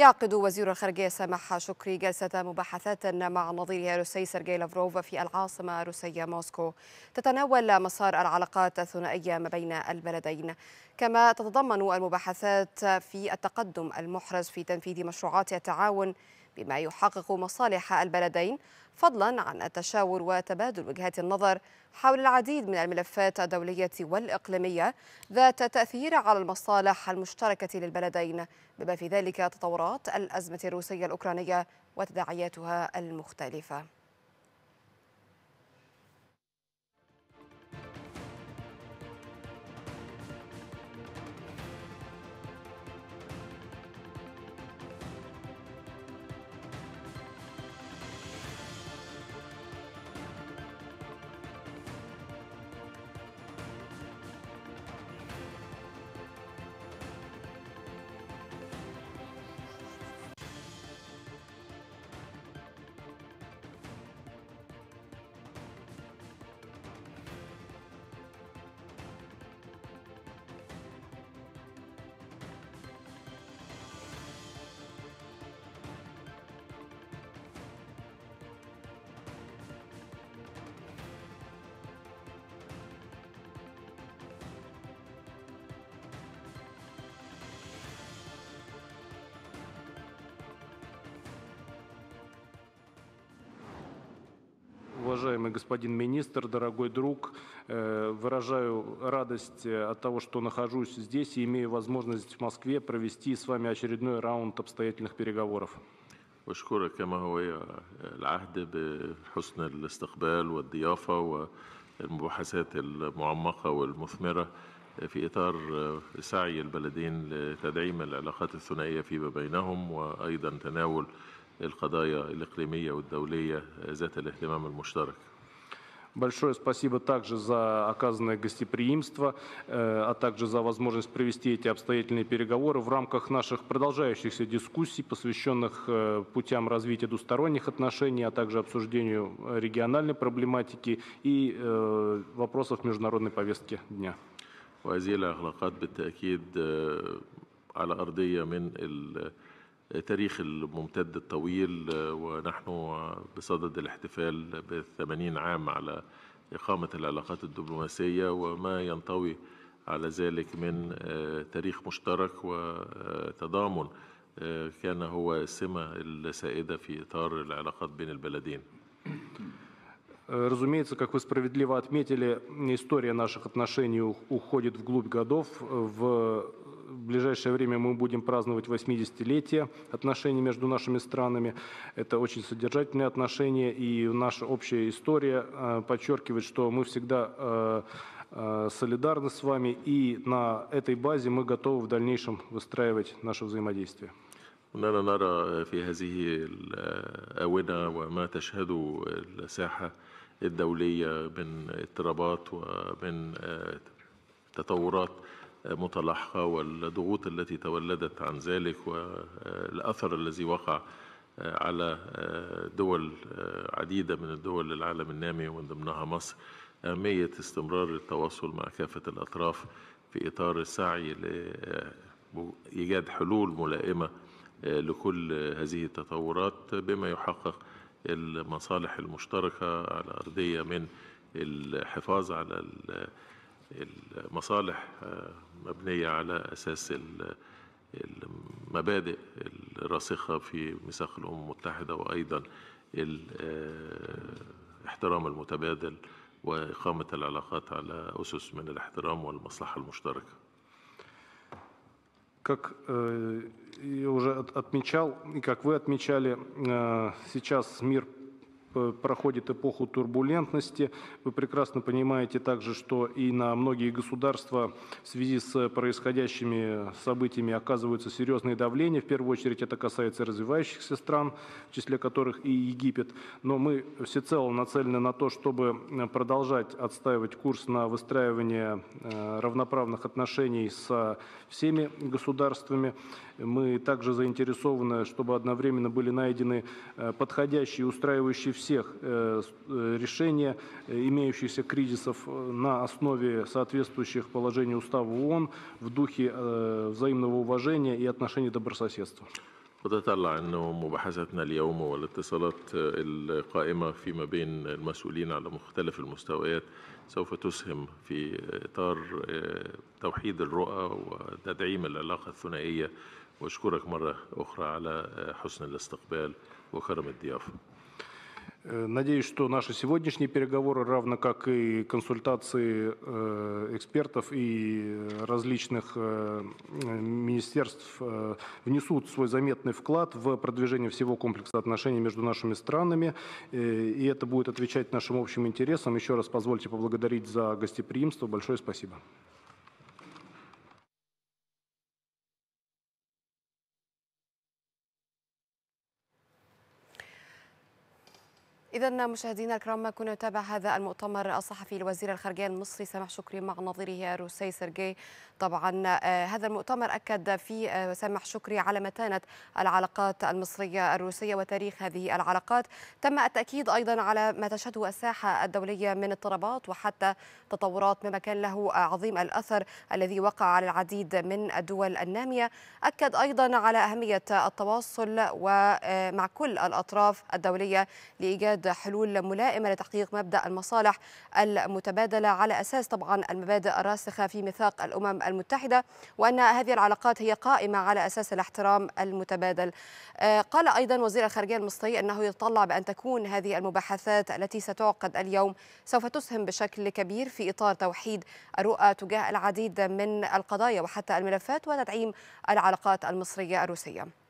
يعقد وزير الخارجية سامح شكري جلسة مباحثات مع نظيره الروسي سيرجي لافروف في العاصمة الروسية موسكو تتناول مسار العلاقات الثنائية ما بين البلدين كما تتضمن المباحثات في التقدم المحرز في تنفيذ مشروعات التعاون بما يحقق مصالح البلدين فضلا عن التشاور وتبادل وجهات النظر حول العديد من الملفات الدولية والإقليمية ذات تأثير على المصالح المشتركة للبلدين بما في ذلك تطورات الأزمة الروسية الأوكرانية وتداعياتها المختلفة Уважаемый господин министр, дорогой друг, э, выражаю радость от того, что нахожусь здесь и имею возможность в Москве провести с вами очередной раунд обстоятельных переговоров. واشكرك كما هو العهد بحسن الاستقبال والضيافة والمباحثات المعمقة والمثمرة في إطار سعي البلدين لتدعيم العلاقات الثنائية فيما بينهم وأيضا تناول القضايا الإقليمية والدولية ذات الاهتمام المشترك. Большое спасибо также за оказанное гостеприимство, э, а также за возможность провести эти обстоятельные переговоры в рамках наших продолжающихся дискуссий, посвященных э, путям развития двусторонних отношений, а также обсуждению региональной проблематики и э, вопросов международной повестки дня. تاريخ الممتد الطويل آه، ونحن بصدد الاحتفال بالثمانين عام على إقامة العلاقات الدبلوماسية وما ينطوي على ذلك من آه، تاريخ مشترك وتضامن آه، كان هو السمة السائدة في إطار العلاقات بين البلدين. Разумеется, как вы справедливо отметили, история наших отношений уходит вглубь годов. В ближайшее время мы будем праздновать 80-летие отношений между нашими странами. Это очень содержательные отношения, и наша общая история э, подчеркивает, что мы всегда э, э, солидарны с вами, и на этой базе мы готовы в дальнейшем выстраивать наше взаимодействие. أننا نرى في هذه الآونة وما تشهده الساحة الدولية من اضطرابات ومن تطورات متلاحقة والضغوط التي تولدت عن ذلك والأثر الذي وقع على دول عديدة من الدول العالم النامي ومن ضمنها مصر أهمية استمرار التواصل مع كافة الأطراف في إطار السعي لإيجاد حلول ملائمة لكل هذه التطورات بما يحقق المصالح المشتركة على أرضية من الحفاظ على المصالح آه، مبنية على أساس المبادئ الراسخة في ميثاق الأمم المتحدة وأيضا الاحترام آه، المتبادل وإقامة العلاقات على أسس من الاحترام والمصلحة المشتركة. Как э, я уже отмечал, и как вы отмечали, э, сейчас мир Э, проходит эпоху турбулентности. Вы прекрасно понимаете также, что и на многие государства в связи с происходящими событиями оказываются серьезные давления. В первую очередь это касается развивающихся стран, в числе которых и Египет. Но мы всецело нацелены на то, чтобы э, продолжать отстаивать курс на выстраивание э, равноправных отношений со всеми государствами. Мы также заинтересованы, чтобы одновременно были найдены подходящие устраивающие всех э, э, решения э, имеющихся кризисов на основе соответствующих положений Устава ООН в духе взаимного уважения и отношений добрососедства. وتطلع انه مباحثتنا اليوم والاتصالات آه، القائمه فيما بين المسؤولين على مختلف المستويات سوف تسهم في اطار آه، توحيد الرؤى وتدعيم العلاقه الثنائيه واشكرك مره اخرى على آه، حسن الاستقبال وكرم الضيافه Э, надеюсь, что наши сегодняшние переговоры, равно как и консультации э, экспертов и э, различных министерств, внесут свой заметный вклад в продвижение всего комплекса отношений между нашими странами. И это будет отвечать нашим общим интересам. Еще раз позвольте поблагодарить за гостеприимство. Большое спасибо. إذا مشاهدينا الكرام كنا نتابع هذا المؤتمر الصحفي لوزير الخارجية المصري سامح شكري مع نظيره الروسي سيرجي طبعا آه، هذا المؤتمر أكد في آه، سامح شكري على متانة العلاقات المصرية الروسية وتاريخ هذه العلاقات تم التأكيد أيضا على ما تشهده الساحة الدولية من اضطرابات وحتى تطورات مما كان له عظيم الأثر الذي وقع على العديد من الدول النامية أكد أيضا على أهمية التواصل ومع آه، كل الأطراف الدولية لإيجاد ايجاد حلول ملائمه لتحقيق مبدا المصالح المتبادله على اساس طبعا المبادئ الراسخه في ميثاق الامم المتحده وان هذه العلاقات هي قائمه على اساس الاحترام المتبادل. آه، قال ايضا وزير الخارجيه المصري انه يتطلع بان تكون هذه المباحثات التي ستعقد اليوم سوف تسهم بشكل كبير في اطار توحيد الرؤى تجاه العديد من القضايا وحتى الملفات وتدعيم العلاقات المصريه الروسيه.